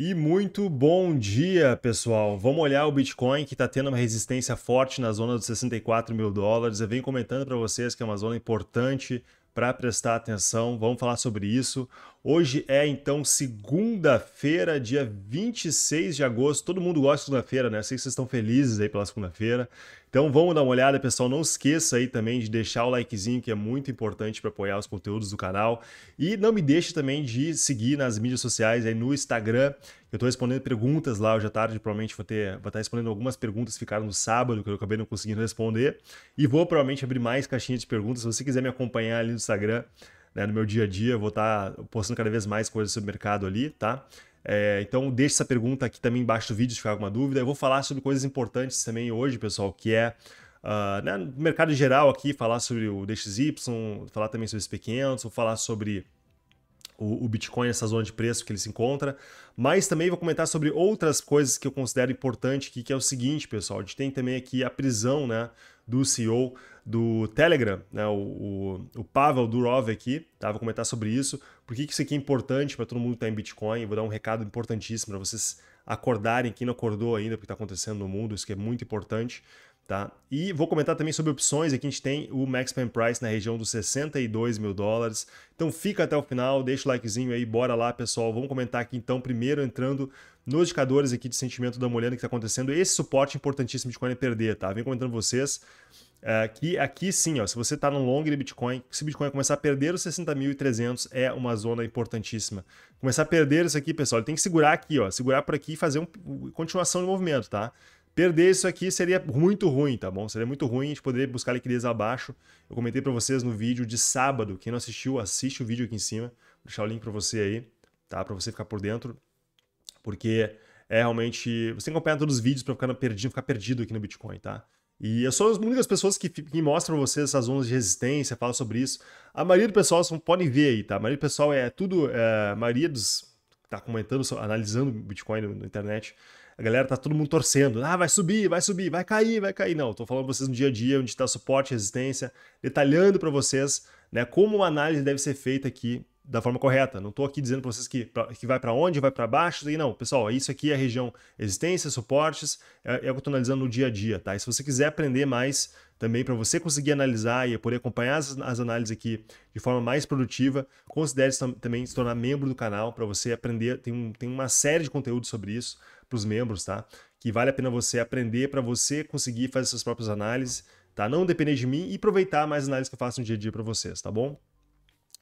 E muito bom dia, pessoal. Vamos olhar o Bitcoin que está tendo uma resistência forte na zona dos 64 mil dólares. Eu venho comentando para vocês que é uma zona importante para prestar atenção. Vamos falar sobre isso. Hoje é então segunda-feira, dia 26 de agosto. Todo mundo gosta de segunda-feira, né? Sei que vocês estão felizes aí pela segunda-feira. Então vamos dar uma olhada, pessoal. Não esqueça aí também de deixar o likezinho, que é muito importante para apoiar os conteúdos do canal. E não me deixe também de seguir nas mídias sociais, aí no Instagram eu estou respondendo perguntas lá hoje à tarde, provavelmente vou, ter, vou estar respondendo algumas perguntas que ficaram no sábado, que eu acabei não conseguindo responder. E vou provavelmente abrir mais caixinhas de perguntas. Se você quiser me acompanhar ali no Instagram, né, no meu dia a dia, vou estar postando cada vez mais coisas sobre o mercado ali, tá? É, então deixe essa pergunta aqui também embaixo do vídeo se ficar alguma dúvida. Eu vou falar sobre coisas importantes também hoje, pessoal, que é uh, né, no mercado geral aqui, falar sobre o DXY, falar também sobre o SP500, vou falar sobre o, o Bitcoin nessa zona de preço que ele se encontra. Mas também vou comentar sobre outras coisas que eu considero importante aqui, que é o seguinte, pessoal. A gente tem também aqui a prisão né, do CEO do Telegram, né, o, o, o Pavel Durov aqui, tá? vou comentar sobre isso, por que isso aqui é importante para todo mundo que está em Bitcoin, vou dar um recado importantíssimo para vocês acordarem, quem não acordou ainda, porque está acontecendo no mundo, isso que é muito importante. Tá? E vou comentar também sobre opções. Aqui a gente tem o Max Price na região dos 62 mil dólares. Então fica até o final, deixa o likezinho aí, bora lá, pessoal. Vamos comentar aqui então, primeiro entrando nos indicadores aqui de sentimento da mulher que está acontecendo. Esse suporte importantíssimo de Bitcoin é perder, tá? Vem comentando vocês. Uh, que aqui sim, ó, se você está no long de Bitcoin, se Bitcoin começar a perder os 60.300 é uma zona importantíssima. Começar a perder isso aqui, pessoal, ele tem que segurar aqui, ó, segurar por aqui e fazer uma continuação de movimento, tá? Perder isso aqui seria muito ruim, tá bom? Seria muito ruim, a gente poderia buscar liquidez abaixo. Eu comentei para vocês no vídeo de sábado. Quem não assistiu, assiste o vídeo aqui em cima. Vou deixar o link para você aí, tá? Para você ficar por dentro. Porque é realmente... Você tem que acompanhar todos os vídeos para ficar perdido, ficar perdido aqui no Bitcoin, tá? E eu sou as únicas pessoas que, que mostram pra vocês essas ondas de resistência, fala sobre isso. A maioria do pessoal, vocês podem ver aí, tá? A maioria do pessoal é tudo... É, a maioria dos... Tá comentando, analisando Bitcoin na internet, a galera tá todo mundo torcendo. Ah, vai subir, vai subir, vai cair, vai cair. Não, tô falando pra vocês no dia a dia, onde está suporte, resistência, detalhando para vocês né, como a análise deve ser feita aqui da forma correta. Não estou aqui dizendo para vocês que, pra, que vai para onde, vai para baixo. não, pessoal, é isso aqui é região existência, suportes, é, é o que eu estou analisando no dia a dia, tá? E se você quiser aprender mais também para você conseguir analisar e poder acompanhar as, as, análises aqui de forma mais produtiva, considere também se tornar membro do canal para você aprender. Tem, um, tem uma série de conteúdos sobre isso para os membros, tá? Que vale a pena você aprender para você conseguir fazer suas próprias análises, tá? Não depender de mim e aproveitar mais análises que eu faço no dia a dia para vocês, tá bom?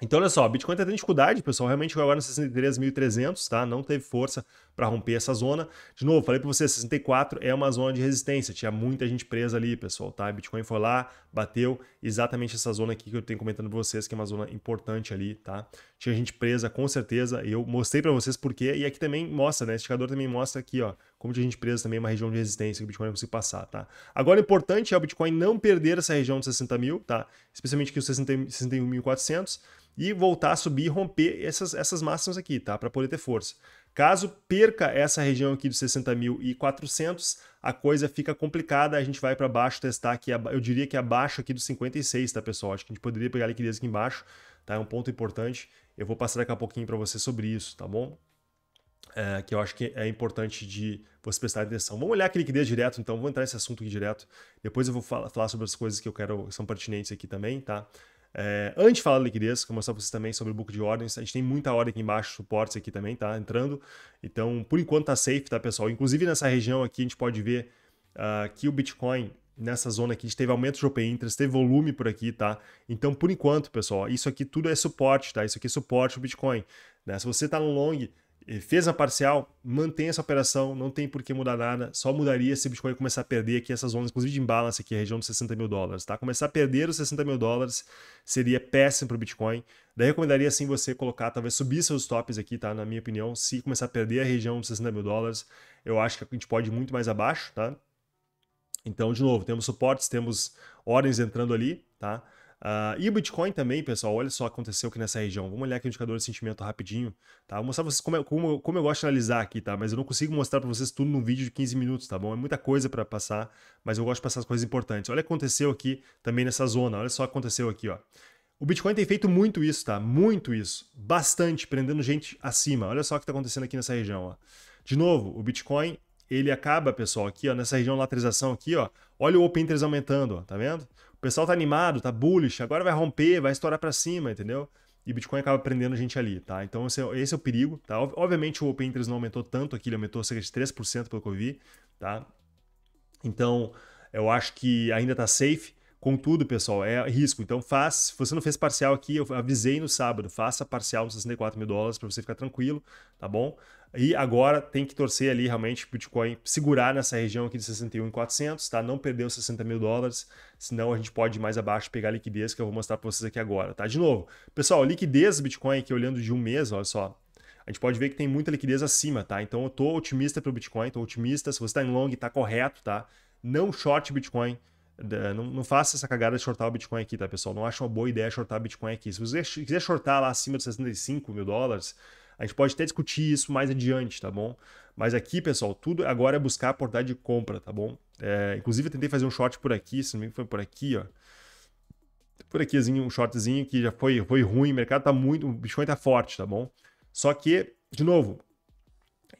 Então, olha só, Bitcoin está tendo dificuldade, pessoal, realmente foi agora nos 63.300, tá? Não teve força para romper essa zona. De novo, falei para vocês, 64 é uma zona de resistência, tinha muita gente presa ali, pessoal, tá? Bitcoin foi lá, bateu exatamente essa zona aqui que eu tenho comentando para vocês, que é uma zona importante ali, tá? Tinha gente presa, com certeza, eu mostrei para vocês por quê, e aqui também mostra, né? Esse indicador também mostra aqui, ó, como tinha gente presa também, é uma região de resistência que o Bitcoin conseguiu passar, tá? Agora, o importante é o Bitcoin não perder essa região de 60 mil, tá? Especialmente aqui os 61.400 e voltar a subir e romper essas, essas máximas aqui, tá? Para poder ter força. Caso perca essa região aqui dos 60.400, a coisa fica complicada, a gente vai para baixo testar aqui, eu diria que abaixo aqui dos 56, tá, pessoal? Acho que a gente poderia pegar a liquidez aqui embaixo, tá? É um ponto importante. Eu vou passar daqui a pouquinho para você sobre isso, tá bom? é, que eu acho que é importante de você prestar atenção. Vamos olhar a liquidez direto, então, vou entrar nesse assunto aqui direto. Depois eu vou falar, falar sobre as coisas que eu quero, que são pertinentes aqui também, tá? É, antes de falar da liquidez, vou mostrar para vocês também sobre o book de ordens. A gente tem muita ordem aqui embaixo, suportes aqui também, tá? Entrando. Então, por enquanto tá safe, tá, pessoal? Inclusive nessa região aqui, a gente pode ver uh, que o Bitcoin, nessa zona aqui, a gente teve aumento de open Interest, teve volume por aqui, tá? Então, por enquanto, pessoal, isso aqui tudo é suporte, tá? Isso aqui é suporte o Bitcoin. Né? Se você tá no long, fez a parcial, mantém essa operação, não tem por que mudar nada, só mudaria se o Bitcoin começar a perder aqui essas zonas, inclusive de imbalance aqui, a região dos 60 mil dólares, tá? Começar a perder os 60 mil dólares seria péssimo para o Bitcoin, daí recomendaria sim você colocar, talvez subir seus tops aqui, tá? Na minha opinião, se começar a perder a região dos 60 mil dólares, eu acho que a gente pode ir muito mais abaixo, tá? Então, de novo, temos suportes, temos ordens entrando ali, tá? Uh, e o Bitcoin também, pessoal, olha só o que aconteceu aqui nessa região. Vamos olhar aqui o indicador de sentimento rapidinho, tá? Vou mostrar pra vocês como, é, como, como eu gosto de analisar aqui, tá? Mas eu não consigo mostrar para vocês tudo num vídeo de 15 minutos, tá bom? É muita coisa para passar, mas eu gosto de passar as coisas importantes. Olha o que aconteceu aqui também nessa zona, olha só o que aconteceu aqui, ó. O Bitcoin tem feito muito isso, tá? Muito isso. Bastante, prendendo gente acima. Olha só o que tá acontecendo aqui nessa região, ó. De novo, o Bitcoin, ele acaba, pessoal, aqui, ó, nessa região de lateralização aqui, ó. Olha o open interest aumentando, ó, tá vendo? pessoal tá animado, tá bullish, agora vai romper, vai estourar para cima, entendeu? E Bitcoin acaba prendendo a gente ali, tá? Então esse é, esse é o perigo, tá? Obviamente o Open Interest não aumentou tanto aqui, ele aumentou cerca de 3% pelo que eu vi, tá? Então eu acho que ainda tá safe, Contudo, pessoal, é risco. Então, faz. Se você não fez parcial aqui, eu avisei no sábado. Faça parcial nos 64 mil dólares para você ficar tranquilo, tá bom? E agora tem que torcer ali realmente o Bitcoin segurar nessa região aqui de 61,400, tá? Não perder os 60 mil dólares, senão a gente pode ir mais abaixo pegar a liquidez que eu vou mostrar para vocês aqui agora, tá? De novo, pessoal, liquidez do Bitcoin aqui olhando de um mês, olha só, a gente pode ver que tem muita liquidez acima, tá? Então eu tô otimista para o Bitcoin, tô otimista. Se você está em long, tá correto, tá? Não short Bitcoin. Não, não, faça essa cagada de shortar o Bitcoin aqui, tá, pessoal? Não acho uma boa ideia shortar Bitcoin aqui. Se você quiser shortar lá acima de 65 mil dólares, a gente pode até discutir isso mais adiante, tá bom? Mas aqui, pessoal, tudo agora é buscar a oportunidade de compra, tá bom? É, inclusive, eu tentei fazer um short por aqui, se não me engano, foi por aqui, ó. Por aqui, assim, um shortzinho que já foi, foi ruim, o mercado tá muito, o Bitcoin tá forte, tá bom? Só que, de novo,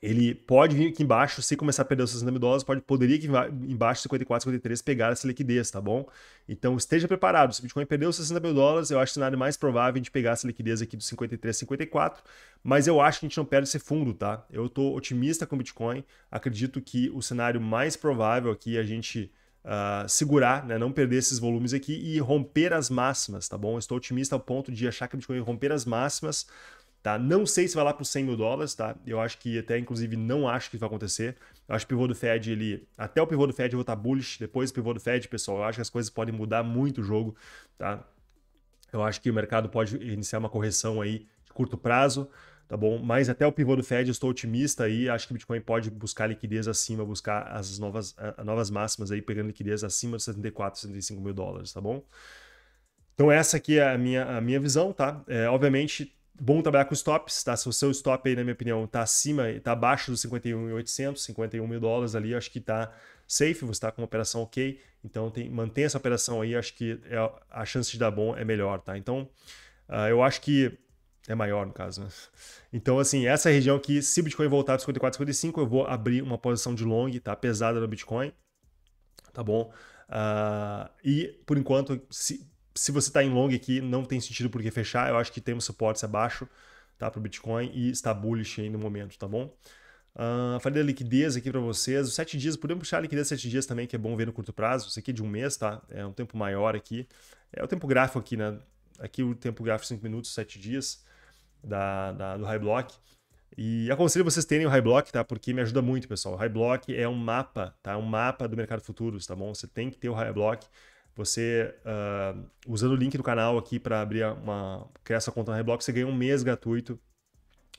ele pode vir aqui embaixo, se começar a perder os seus mil pode, poderia vir embaixo, 54, 53, pegar essa liquidez, tá bom? Então esteja preparado, se o Bitcoin perder os 60 mil dólares, eu acho o cenário mais provável de é pegar essa liquidez aqui dos 53, 54, mas eu acho que a gente não perde esse fundo, tá? Eu estou otimista com o Bitcoin, acredito que o cenário mais provável aqui é a gente uh, segurar, né, não perder esses volumes aqui e romper as máximas, tá bom? estou otimista ao ponto de achar que o Bitcoin romper as máximas, Tá? Não sei se vai lá para os 100 mil dólares, tá? Eu acho que até, inclusive, não acho que vai acontecer. Eu acho que o pivô do Fed, ele... Até o pivô do Fed eu vou estar tá bullish, depois do pivô do Fed, pessoal, eu acho que as coisas podem mudar muito o jogo, tá? Eu acho que o mercado pode iniciar uma correção aí de curto prazo, tá bom? Mas até o pivô do Fed eu estou otimista aí, acho que o Bitcoin pode buscar liquidez acima, buscar as novas, as novas máximas aí, pegando liquidez acima de 74, 65 mil dólares, tá bom? Então essa aqui é a minha, a minha visão, tá? É, obviamente bom trabalhar com stops, tá? Se o seu stop aí, na minha opinião, tá acima, tá abaixo dos 51.800, 51 mil dólares ali, acho que tá safe, você tá com uma operação ok. Então, tem, mantém essa operação aí, acho que é, a chance de dar bom é melhor, tá? Então, uh, eu acho que é maior, no caso, né? Então, assim, essa é região aqui, se o Bitcoin voltar para 54, 55, eu vou abrir uma posição de long, tá? Pesada no Bitcoin, tá bom? Uh, e, por enquanto, se se você está em long aqui, não tem sentido porque fechar. Eu acho que temos suportes abaixo tá, para o Bitcoin e está bullish aí no momento, tá bom? Uh, falei da liquidez aqui para vocês. Os sete dias, podemos puxar a liquidez 7 dias também, que é bom ver no curto prazo. Isso aqui é de um mês, tá? É um tempo maior aqui. É o tempo gráfico aqui, né? Aqui o tempo gráfico 5 minutos, 7 dias da, da, do High Block. E aconselho vocês terem o High Block, tá? Porque me ajuda muito, pessoal. O High Block é um mapa, tá? É um mapa do mercado futuros, tá bom? Você tem que ter o High Block você, uh, usando o link do canal aqui para abrir uma. criar essa conta na Reblox, você ganha um mês gratuito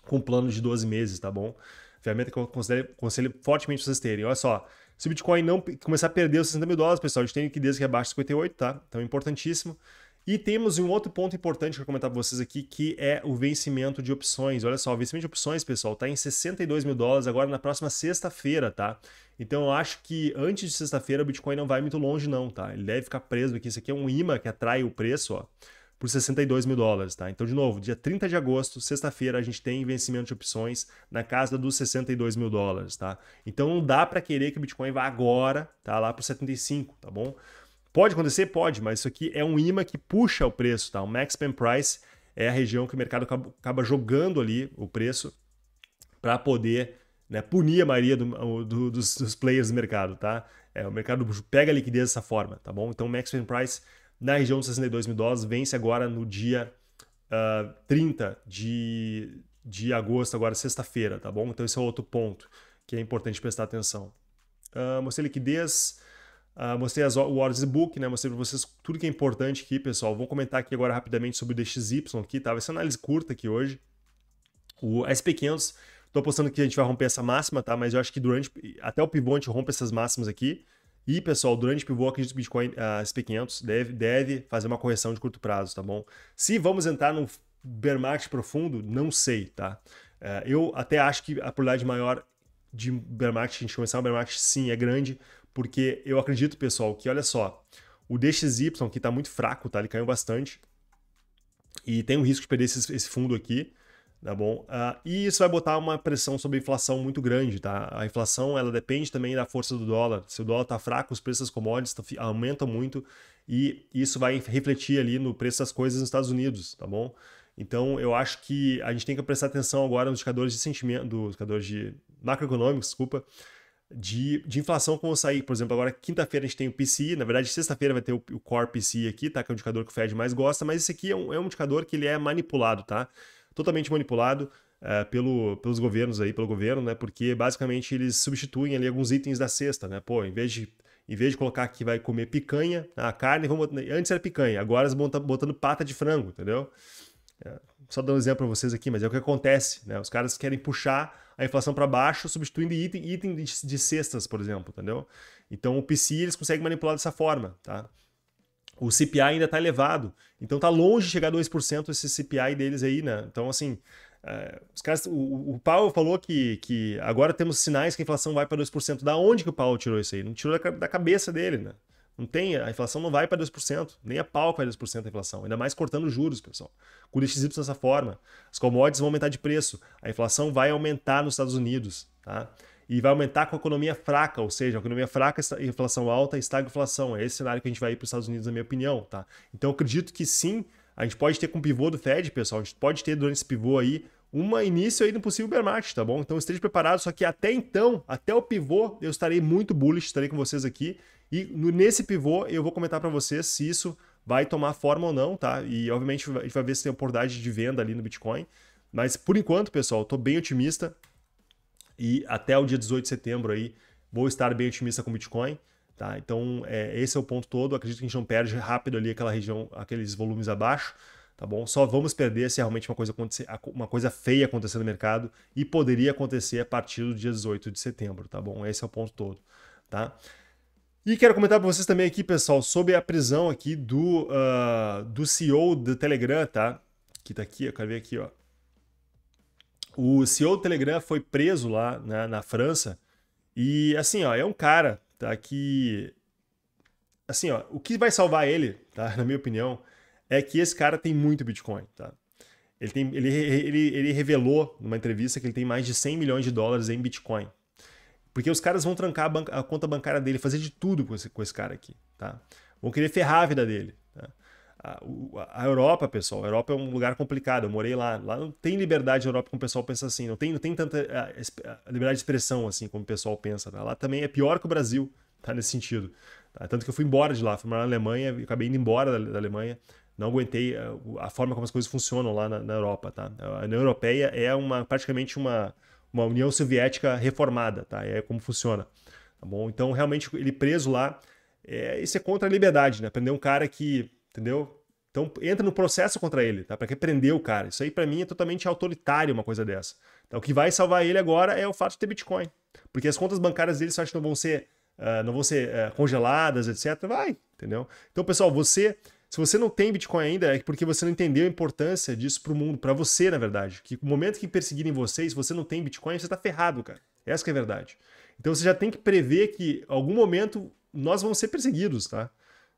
com um plano de 12 meses, tá bom? Ferramenta que eu aconselho, fortemente vocês terem. Olha só, se o Bitcoin não começar a perder os 60 mil dólares, pessoal, a gente tem liquidez que é abaixo de 58, tá? Então, importantíssimo. E temos um outro ponto importante que eu vou comentar para vocês aqui, que é o vencimento de opções. Olha só, o vencimento de opções, pessoal, está em 62 mil dólares agora na próxima sexta-feira, tá? Então eu acho que antes de sexta-feira o Bitcoin não vai muito longe não, tá? Ele deve ficar preso aqui. Isso aqui é um imã que atrai o preço, ó, por 62 mil dólares, tá? Então, de novo, dia 30 de agosto, sexta-feira, a gente tem vencimento de opções na casa dos 62 mil dólares, tá? Então não dá para querer que o Bitcoin vá agora, tá? Lá pro 75, tá bom? Pode acontecer? Pode, mas isso aqui é um imã que puxa o preço, tá? O max pen price é a região que o mercado acaba jogando ali o preço para poder né, punir a maioria do, do, dos, dos, players do mercado, tá? É, o mercado pega a liquidez dessa forma, tá bom? Então o Maximum Price na região dos 62 mil dólares vence agora no dia uh, ah, 30 de, de agosto, agora sexta-feira, tá bom? Então esse é outro ponto que é importante prestar atenção. Uh, mostrei liquidez, uh, mostrei as, o Orders Book, né? Mostrei para vocês tudo que é importante aqui, pessoal. Vou comentar aqui agora rapidamente sobre o DXY aqui, tá? Vai ser uma análise curta aqui hoje. O SP500 Tô apostando que a gente vai romper essa máxima, tá? Mas eu acho que durante. Até o pivô a gente rompe essas máximas aqui. E, pessoal, durante o pivô, acredito que o Bitcoin uh, ah, SP500 deve, deve fazer uma correção de curto prazo, tá bom? Se vamos entrar num bear market profundo, não sei, tá? Uh, eu até acho que a probabilidade maior de bear market, a gente começar um bear market, sim, é grande, porque eu acredito, pessoal, que olha só, o DXY, que tá muito fraco, tá? Ele caiu bastante. E tem um risco de perder esse, esse fundo aqui tá bom? Uh, e isso vai botar uma pressão sobre a inflação muito grande, tá? A inflação, ela depende também da força do dólar. Se o dólar tá fraco, os preços das commodities tá aumentam muito e isso vai refletir ali no preço das coisas nos Estados Unidos, tá bom? Então, eu acho que a gente tem que prestar atenção agora nos indicadores de sentimento, dos indicadores de macroeconômicos, desculpa, de, de inflação como sair. Por exemplo, agora quinta-feira a gente tem o PCI, na verdade sexta-feira vai ter o, o, Core PCI aqui, tá? Que é o indicador que o Fed mais gosta, mas esse aqui é um, é um indicador que ele é manipulado, tá? totalmente manipulado eh, pelo, pelos governos aí, pelo governo, né? Porque basicamente eles substituem ali alguns itens da cesta, né? Pô, em vez de em vez de colocar que vai comer picanha, ah, a carne, antes era picanha, agora eles estão botando pata de frango, entendeu? É, só dando um exemplo para vocês aqui, mas é o que acontece, né? Os caras querem puxar a inflação para baixo, substituindo item, item de, de cestas, por exemplo, entendeu? Então o PC eles conseguem manipular dessa forma, tá? o CPI ainda está elevado. Então está longe de chegar a 2% esse CPI deles aí, né? Então, assim, uh, os caras, o, o Powell falou que, que agora temos sinais que a inflação vai para 2%. Da onde que o Powell tirou isso aí? Não tirou da, da cabeça dele, né? Não tem, a inflação não vai para 2%, nem a pau vai 2% a inflação, ainda mais cortando juros, pessoal. Com o XY dessa forma, as commodities vão aumentar de preço, a inflação vai aumentar nos Estados Unidos, tá? e vai aumentar com a economia fraca, ou seja, economia fraca, inflação alta, estagflação. É esse cenário que a gente vai ir para os Estados Unidos, na minha opinião, tá? Então, eu acredito que sim, a gente pode ter com o pivô do Fed, pessoal, a gente pode ter durante esse pivô aí uma início aí no possível bear market, tá bom? Então esteja preparado, só que até então, até o pivô, eu estarei muito bullish, estarei com vocês aqui. E nesse pivô eu vou comentar para vocês se isso vai tomar forma ou não, tá? E obviamente a gente vai ver se tem oportunidade de venda ali no Bitcoin. Mas por enquanto, pessoal, estou bem otimista. E até o dia 18 de setembro aí, vou estar bem otimista com o Bitcoin. Tá? Então, é, esse é o ponto todo. Acredito que a gente não perde rápido ali aquela região, aqueles volumes abaixo. Tá bom? Só vamos perder se realmente uma coisa, acontecer, uma coisa feia acontecer no mercado e poderia acontecer a partir do dia 18 de setembro, tá bom? Esse é o ponto todo, tá? E quero comentar para vocês também aqui, pessoal, sobre a prisão aqui do, uh, do CEO do Telegram, tá? Que tá aqui, eu quero ver aqui, ó. O CEO do Telegram foi preso lá na, né, na França. E assim, ó, é um cara tá, que. Assim, ó, o que vai salvar ele, tá, na minha opinião, é que esse cara tem muito Bitcoin. Tá? Ele, tem, ele, ele, ele revelou numa entrevista que ele tem mais de 100 milhões de dólares em Bitcoin. Porque os caras vão trancar a, banca, a conta bancária dele, fazer de tudo com esse, com esse cara aqui. Tá? Vão querer ferrar a vida dele. A, a, Europa, pessoal, a Europa é um lugar complicado. Eu morei lá. Lá não tem liberdade na Europa como o pessoal pensa assim. Não tem, não tem tanta a, liberdade de expressão assim como o pessoal pensa. Né? Lá também é pior que o Brasil, tá? Nesse sentido. Tá? Tanto que eu fui embora de lá, fui morar na Alemanha, acabei indo embora da, da Alemanha. Não aguentei a, eh, a, forma como as coisas funcionam lá na, na Europa, tá? A União Europeia é uma praticamente uma, uma União Soviética reformada, tá? É como funciona. Tá bom? Então, realmente, ele preso lá, é, isso é contra a liberdade, né? Prender um cara que entendeu? Então entra no processo contra ele, tá? Para que prender o cara. Isso aí para mim é totalmente autoritário uma coisa dessa. Então, o que vai salvar ele agora é o fato de ter Bitcoin, porque as contas bancárias dele só não vão ser uh, não vão ser uh, congeladas, etc. Vai, entendeu? Então, pessoal, você se você não tem Bitcoin ainda, é porque você não entendeu a importância disso para o mundo, para você, na verdade. Que no momento que perseguirem vocês, você não tem Bitcoin, você está ferrado, cara. Essa é a verdade. Então você já tem que prever que em algum momento nós vamos ser perseguidos, tá?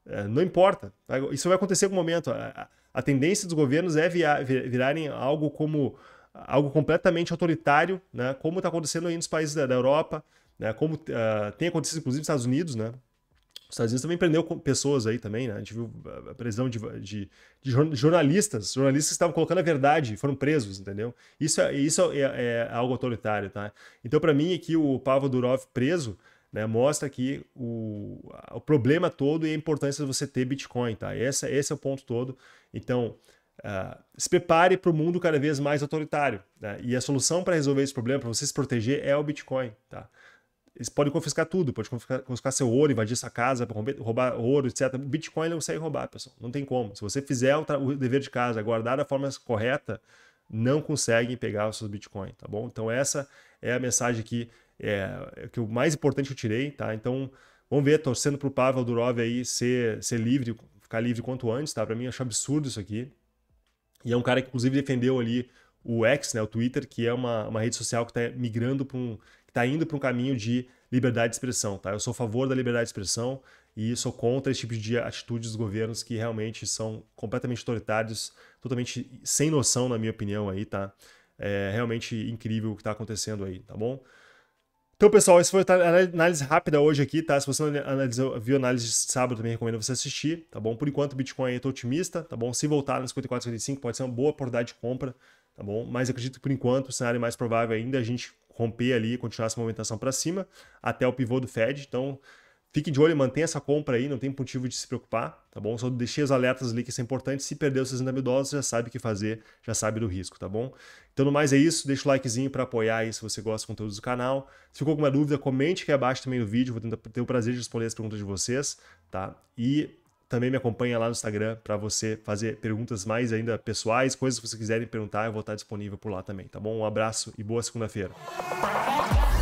É, não importa. Tá? Isso vai acontecer em algum momento. A, tendência dos governos é virarem algo como algo completamente autoritário, né? como está acontecendo aí nos países da, Europa, né? como uh, tem acontecido inclusive nos Estados Unidos, né? Os Estados Unidos também prendeu pessoas aí também, né? A gente viu ah, a prisão de, de, de jornalistas, jornalistas que estavam colocando a verdade, foram presos, entendeu? Isso, é, isso é, é algo autoritário, tá? Então, para mim, aqui o Pavo Durov preso, né? Mostra aqui o, o problema todo e a importância de você ter Bitcoin, tá? esse é o ponto todo. Então, uh, se prepare para o mundo cada vez mais autoritário. Né? E a solução para resolver esse problema, para você se proteger, é o Bitcoin, tá? Eles podem confiscar tudo, pode confiscar, confiscar seu ouro, invadir sua casa, roubar ouro, etc. Bitcoin não consegue roubar, pessoal. Não tem como. Se você fizer o, o dever de casa, guardar da forma correta, não conseguem pegar os seus Bitcoin, tá bom? Então essa é a mensagem que é, é, que o mais importante que eu tirei, tá? Então, vamos ver, torcendo pro Pavel Durov aí ser, ser livre, ficar livre quanto antes, tá? Pra mim, eu acho absurdo isso aqui. E é um cara que, inclusive, defendeu ali o X, né, o Twitter, que é uma, uma rede social que está migrando para um. que está indo para um caminho de liberdade de expressão. Tá? Eu sou a favor da liberdade de expressão e sou contra esse tipo de atitudes dos governos que realmente são completamente autoritários, totalmente sem noção, na minha opinião, aí, tá? É realmente incrível o que está acontecendo aí, tá bom? Então, pessoal, essa foi a análise rápida hoje aqui, tá? Se você analisou, viu a análise de sábado, também recomendo você assistir, tá bom? Por enquanto, o Bitcoin eu tô otimista, tá bom? Se voltar nos 54, 55, pode ser uma boa oportunidade de compra, tá bom? Mas acredito que, por enquanto, o cenário é mais provável ainda é a gente romper ali, continuar essa movimentação para cima, até o pivô do Fed. Então, Fique de olho, mantenha essa compra aí, não tem motivo de se preocupar, tá bom? Só deixei os alertas ali que isso é importante. Se perdeu os 60 mil dólares, já sabe o que fazer, já sabe do risco, tá bom? Então, no mais é isso, deixa o likezinho para apoiar aí se você gosta do conteúdo do canal. Se ficou com alguma dúvida, comente aqui abaixo também no vídeo, vou tentar ter o prazer de responder as perguntas de vocês, tá? E também me acompanha lá no Instagram para você fazer perguntas mais ainda pessoais, coisas que vocês quiserem perguntar, eu vou estar disponível por lá também, tá bom? Um abraço e boa segunda-feira.